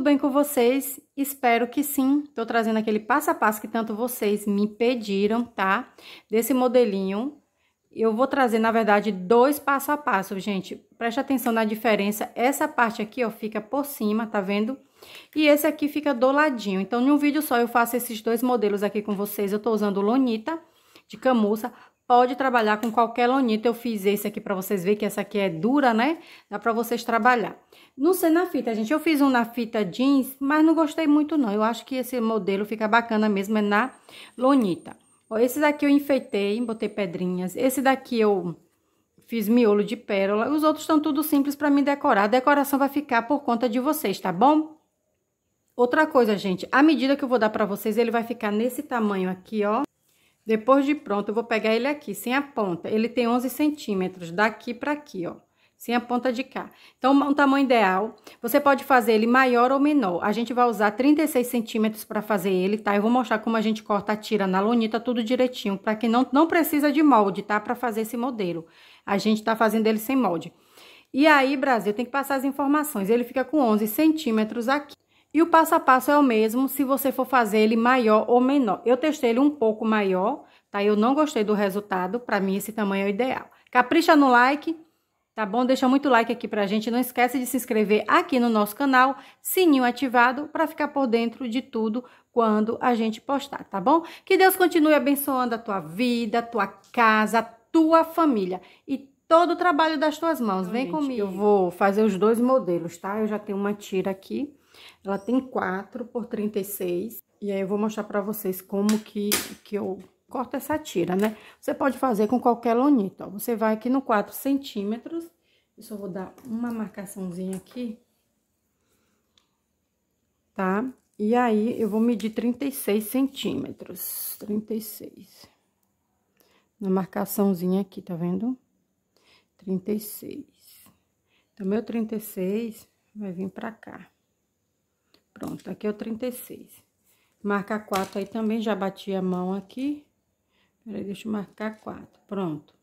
tudo bem com vocês? Espero que sim. Tô trazendo aquele passo a passo que tanto vocês me pediram, tá? Desse modelinho. Eu vou trazer, na verdade, dois passo a passo, gente. Preste atenção na diferença. Essa parte aqui, ó, fica por cima, tá vendo? E esse aqui fica do ladinho. Então, em um vídeo só, eu faço esses dois modelos aqui com vocês. Eu tô usando lonita de camuça Pode trabalhar com qualquer lonita. Eu fiz esse aqui para vocês verem que essa aqui é dura, né? Dá para vocês trabalhar. Não sei na fita, gente. Eu fiz um na fita jeans, mas não gostei muito, não. Eu acho que esse modelo fica bacana mesmo, é na lonita. Ó, esse daqui eu enfeitei, botei pedrinhas. Esse daqui eu fiz miolo de pérola. Os outros estão tudo simples para me decorar. A decoração vai ficar por conta de vocês, tá bom? Outra coisa, gente, a medida que eu vou dar para vocês, ele vai ficar nesse tamanho aqui, ó. Depois de pronto, eu vou pegar ele aqui, sem a ponta. Ele tem 11 centímetros, daqui pra aqui, ó. Sem a ponta de cá. Então, um tamanho ideal, você pode fazer ele maior ou menor. A gente vai usar 36 centímetros para fazer ele, tá? Eu vou mostrar como a gente corta a tira na lonita, tudo direitinho, para quem não, não precisa de molde, tá? Para fazer esse modelo. A gente tá fazendo ele sem molde. E aí, Brasil, tem que passar as informações. Ele fica com 11 centímetros aqui. E o passo a passo é o mesmo se você for fazer ele maior ou menor. Eu testei ele um pouco maior, tá? Eu não gostei do resultado, para mim esse tamanho é o ideal. Capricha no like, tá bom? Deixa muito like aqui pra gente, não esquece de se inscrever aqui no nosso canal, sininho ativado para ficar por dentro de tudo quando a gente postar, tá bom? Que Deus continue abençoando a tua vida, a tua casa, a tua família e todo o trabalho das tuas mãos. Vem gente, comigo. Eu vou fazer os dois modelos, tá? Eu já tenho uma tira aqui ela tem 4 por 36. E aí eu vou mostrar pra vocês como que, que eu corto essa tira, né? Você pode fazer com qualquer lonita, ó. Você vai aqui no 4 centímetros. Eu só vou dar uma marcaçãozinha aqui. Tá? E aí eu vou medir 36 centímetros. 36. Na marcaçãozinha aqui, tá vendo? 36. Então, meu 36 vai vir pra cá. Pronto, aqui é o 36. Marca 4 aí também, já bati a mão aqui. Peraí, deixa eu marcar 4. Pronto.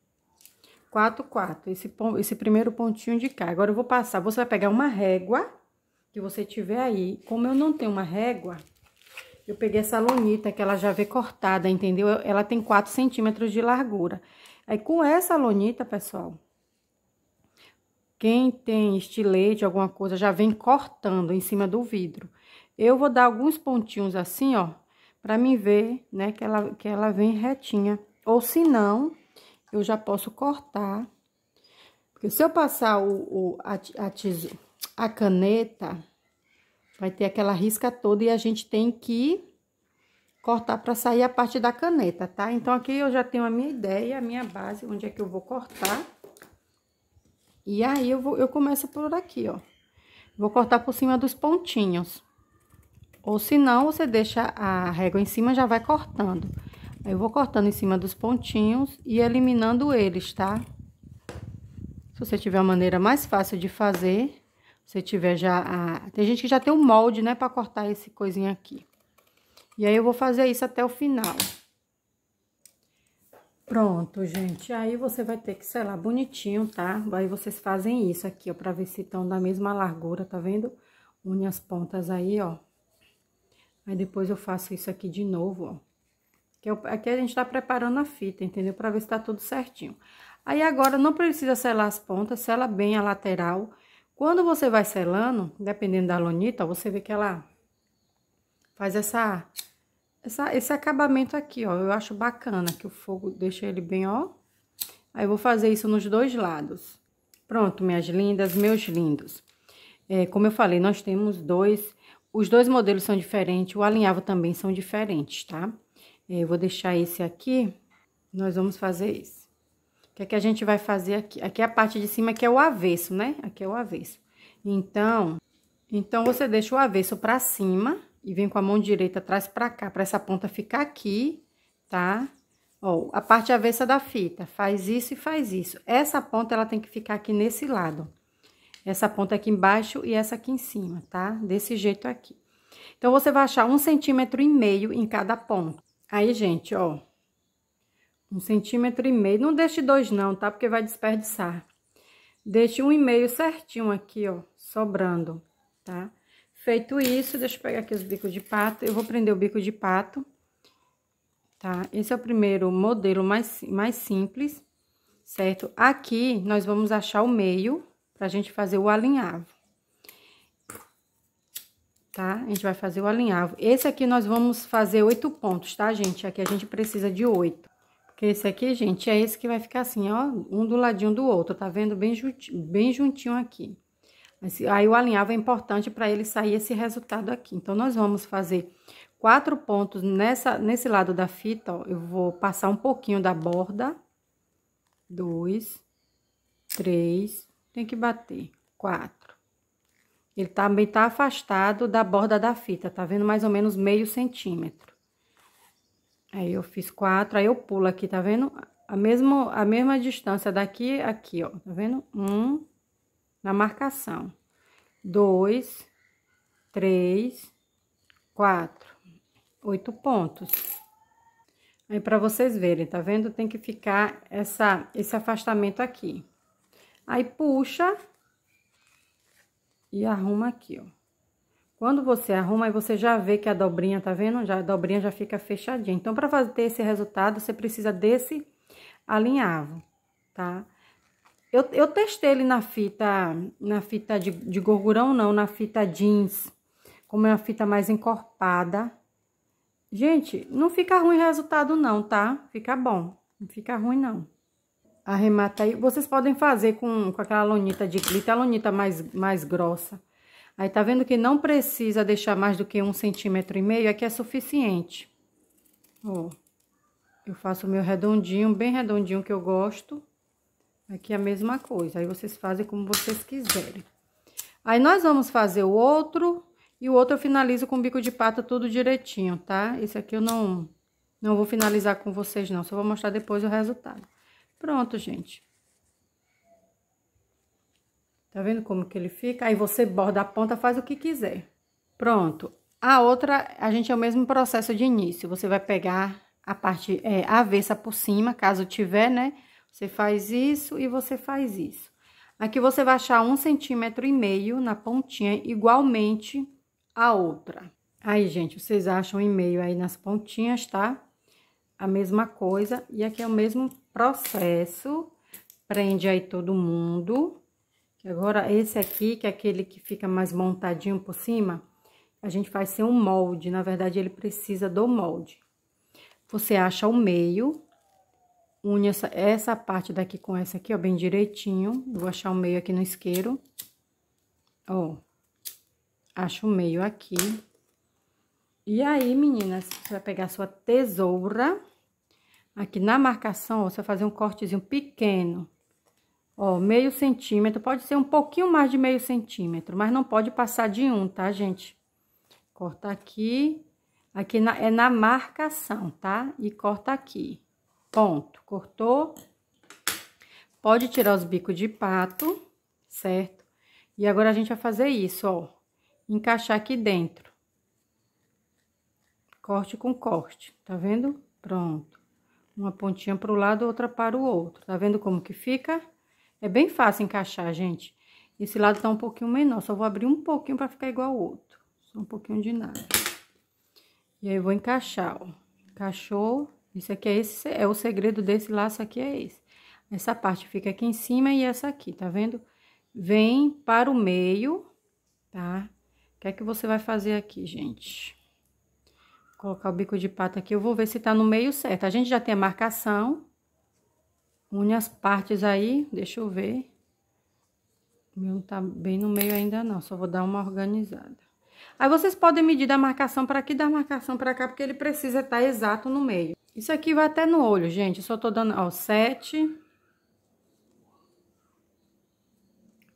4, 4. Esse, esse primeiro pontinho de cá. Agora eu vou passar. Você vai pegar uma régua que você tiver aí. Como eu não tenho uma régua, eu peguei essa lonita que ela já vem cortada, entendeu? Ela tem 4 centímetros de largura. Aí, com essa lonita, pessoal, quem tem estilete, alguma coisa, já vem cortando em cima do vidro. Eu vou dar alguns pontinhos assim, ó, pra mim ver, né, que ela, que ela vem retinha. Ou se não, eu já posso cortar. Porque se eu passar o, o a, a, a caneta, vai ter aquela risca toda e a gente tem que cortar para sair a parte da caneta, tá? Então, aqui eu já tenho a minha ideia, a minha base, onde é que eu vou cortar. E aí, eu, vou, eu começo por aqui, ó. Vou cortar por cima dos pontinhos. Ou se não, você deixa a régua em cima já vai cortando. Eu vou cortando em cima dos pontinhos e eliminando eles, tá? Se você tiver a maneira mais fácil de fazer, você tiver já a... Tem gente que já tem o um molde, né, pra cortar esse coisinha aqui. E aí, eu vou fazer isso até o final. Pronto, gente. Aí você vai ter que selar bonitinho, tá? Aí vocês fazem isso aqui, ó, pra ver se estão da mesma largura, tá vendo? Une as pontas aí, ó. Aí depois eu faço isso aqui de novo, ó. Que eu, aqui a gente tá preparando a fita, entendeu? Pra ver se tá tudo certinho. Aí agora não precisa selar as pontas, sela bem a lateral. Quando você vai selando, dependendo da lonita, ó, você vê que ela faz essa essa, esse acabamento aqui, ó, eu acho bacana que o fogo deixa ele bem, ó. Aí eu vou fazer isso nos dois lados. Pronto, minhas lindas, meus lindos. É, como eu falei, nós temos dois, os dois modelos são diferentes, o alinhavo também são diferentes, tá? É, eu vou deixar esse aqui, nós vamos fazer isso. O que é que a gente vai fazer aqui? Aqui é a parte de cima que é o avesso, né? Aqui é o avesso. Então, então você deixa o avesso pra cima, e vem com a mão direita atrás pra cá, pra essa ponta ficar aqui, tá? Ó, a parte avessa da fita, faz isso e faz isso. Essa ponta, ela tem que ficar aqui nesse lado. Essa ponta aqui embaixo e essa aqui em cima, tá? Desse jeito aqui. Então, você vai achar um centímetro e meio em cada ponta. Aí, gente, ó, um centímetro e meio. Não deixe dois não, tá? Porque vai desperdiçar. Deixe um e meio certinho aqui, ó, sobrando, tá? Feito isso, deixa eu pegar aqui os bicos de pato. Eu vou prender o bico de pato, tá? Esse é o primeiro modelo mais, mais simples, certo? Aqui, nós vamos achar o meio pra gente fazer o alinhavo. Tá? A gente vai fazer o alinhavo. Esse aqui nós vamos fazer oito pontos, tá, gente? Aqui a gente precisa de oito. Porque esse aqui, gente, é esse que vai ficar assim, ó, um do ladinho do outro, tá vendo? Bem, bem juntinho aqui. Aí o alinhavo é importante para ele sair esse resultado aqui. Então, nós vamos fazer quatro pontos nessa, nesse lado da fita, ó. Eu vou passar um pouquinho da borda. Dois, três, tem que bater, quatro. Ele também tá afastado da borda da fita, tá vendo? Mais ou menos meio centímetro. Aí, eu fiz quatro, aí eu pulo aqui, tá vendo? A, mesma a mesma distância daqui, aqui, ó, tá vendo? Um, na marcação. Dois, três, quatro, oito pontos. Aí, para vocês verem, tá vendo? Tem que ficar essa, esse afastamento aqui. Aí, puxa e arruma aqui, ó. Quando você arruma, aí você já vê que a dobrinha, tá vendo? Já, a dobrinha já fica fechadinha. Então, para ter esse resultado, você precisa desse alinhavo, tá? Eu, eu testei ele na fita, na fita de, de gorgurão, não, na fita jeans. Como é uma fita mais encorpada. Gente, não fica ruim o resultado não, tá? Fica bom, não fica ruim não. Arremata aí. Vocês podem fazer com, com aquela lonita de glitter, a lonita mais, mais grossa. Aí tá vendo que não precisa deixar mais do que um centímetro e meio, aqui é suficiente. Ó, eu faço o meu redondinho, bem redondinho que eu gosto. Aqui é a mesma coisa, aí vocês fazem como vocês quiserem. Aí nós vamos fazer o outro, e o outro eu finalizo com bico de pata tudo direitinho, tá? Esse aqui eu não, não vou finalizar com vocês não, só vou mostrar depois o resultado. Pronto, gente. Tá vendo como que ele fica? Aí você borda a ponta, faz o que quiser. Pronto. A outra, a gente é o mesmo processo de início. Você vai pegar a parte é, avessa por cima, caso tiver, né? Você faz isso e você faz isso. Aqui você vai achar um centímetro e meio na pontinha, igualmente a outra. Aí, gente, vocês acham e meio aí nas pontinhas, tá? A mesma coisa. E aqui é o mesmo processo. Prende aí todo mundo. Agora, esse aqui, que é aquele que fica mais montadinho por cima, a gente faz ser um molde. Na verdade, ele precisa do molde. Você acha o meio une essa, essa parte daqui com essa aqui, ó, bem direitinho. Vou achar o meio aqui no isqueiro. Ó, acho o meio aqui. E aí, meninas, você vai pegar a sua tesoura. Aqui na marcação, ó, você vai fazer um cortezinho pequeno. Ó, meio centímetro, pode ser um pouquinho mais de meio centímetro, mas não pode passar de um, tá, gente? Corta aqui, aqui na, é na marcação, tá? E corta aqui. Ponto. Cortou. Pode tirar os bicos de pato, certo? E agora a gente vai fazer isso, ó. Encaixar aqui dentro. Corte com corte, tá vendo? Pronto. Uma pontinha para o lado, outra para o outro. Tá vendo como que fica? É bem fácil encaixar, gente. Esse lado tá um pouquinho menor, só vou abrir um pouquinho para ficar igual ao outro. Só um pouquinho de nada. E aí, eu vou encaixar, ó. Encaixou. Isso aqui é esse, é o segredo desse laço aqui é esse. Essa parte fica aqui em cima e essa aqui, tá vendo? Vem para o meio, tá? O que é que você vai fazer aqui, gente? Vou colocar o bico de pata aqui, eu vou ver se tá no meio certo. A gente já tem a marcação. Une as partes aí, deixa eu ver. O meu não tá bem no meio ainda não, só vou dar uma organizada. Aí vocês podem medir da marcação para aqui, da marcação para cá, porque ele precisa estar tá exato no meio. Isso aqui vai até no olho, gente. Eu só tô dando, ó, sete.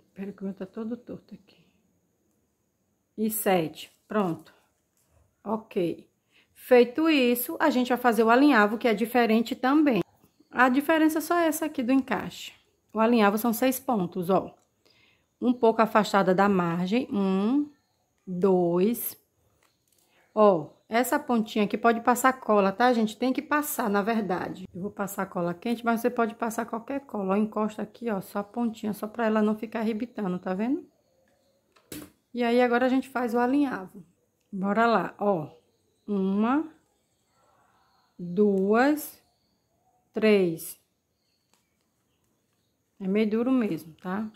Espera que o meu tá todo torto aqui. E sete. Pronto. Ok. Feito isso, a gente vai fazer o alinhavo, que é diferente também. A diferença é só essa aqui do encaixe. O alinhavo são seis pontos, ó. Um pouco afastada da margem. Um, dois. Ó, essa pontinha aqui pode passar cola, tá, gente? Tem que passar, na verdade. Eu vou passar cola quente, mas você pode passar qualquer cola. Ó, encosta aqui, ó, só a pontinha, só pra ela não ficar arrebitando, tá vendo? E aí, agora a gente faz o alinhavo. Bora lá, ó. Uma, duas, três. É meio duro mesmo, tá?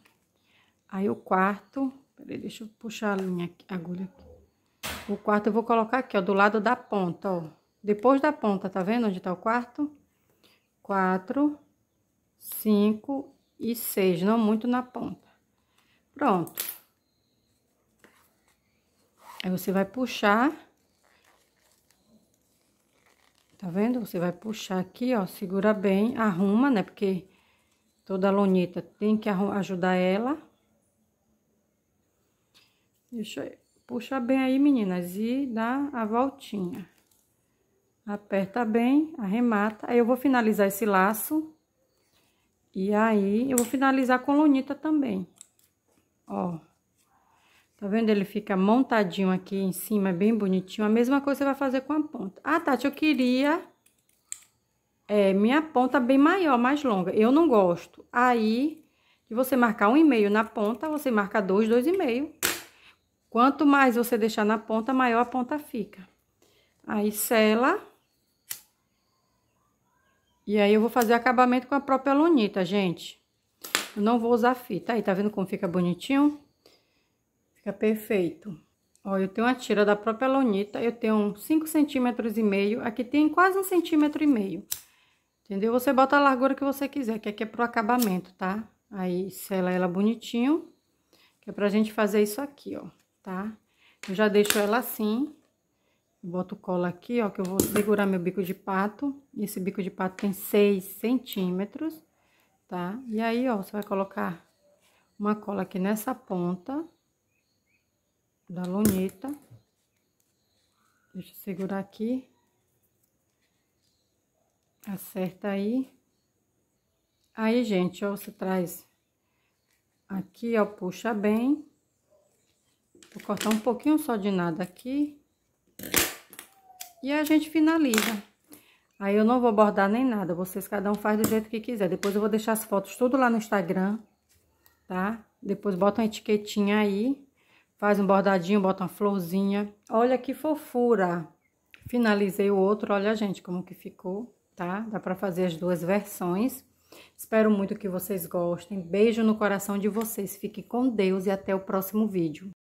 Aí, o quarto, Peraí, deixa eu puxar a linha, aqui, a agulha aqui. O quarto eu vou colocar aqui, ó, do lado da ponta, ó. Depois da ponta, tá vendo onde tá o quarto? Quatro, cinco e seis, não muito na ponta. Pronto. Aí você vai puxar. Tá vendo? Você vai puxar aqui, ó, segura bem, arruma, né? Porque toda a tem que ajudar ela. Deixa eu puxar bem aí, meninas, e dá a voltinha. Aperta bem, arremata. Aí eu vou finalizar esse laço. E aí, eu vou finalizar com lunita também. Ó. Tá vendo? Ele fica montadinho aqui em cima, bem bonitinho. A mesma coisa você vai fazer com a ponta. Ah, Tati, eu queria é, minha ponta bem maior, mais longa. Eu não gosto. Aí, de você marcar um e meio na ponta, você marca dois, dois e meio. Quanto mais você deixar na ponta, maior a ponta fica. Aí, sela. E aí, eu vou fazer o acabamento com a própria lunita, gente. Eu não vou usar fita. Aí, tá vendo como fica bonitinho? Fica perfeito. Ó, eu tenho uma tira da própria lunita, eu tenho 5 centímetros e meio. Aqui tem quase um centímetro e meio. Entendeu? Você bota a largura que você quiser, que aqui é pro acabamento, tá? Aí, sela ela bonitinho. Que é pra gente fazer isso aqui, ó tá? Eu já deixo ela assim, boto cola aqui, ó, que eu vou segurar meu bico de pato. Esse bico de pato tem 6 centímetros, tá? E aí, ó, você vai colocar uma cola aqui nessa ponta da luneta. Deixa eu segurar aqui. Acerta aí. Aí, gente, ó, você traz aqui, ó, puxa bem. Vou cortar um pouquinho só de nada aqui. E a gente finaliza. Aí eu não vou bordar nem nada, vocês cada um faz do jeito que quiser. Depois eu vou deixar as fotos tudo lá no Instagram, tá? Depois bota uma etiquetinha aí, faz um bordadinho, bota uma florzinha. Olha que fofura! Finalizei o outro, olha gente como que ficou, tá? Dá pra fazer as duas versões. Espero muito que vocês gostem. Beijo no coração de vocês. Fique com Deus e até o próximo vídeo.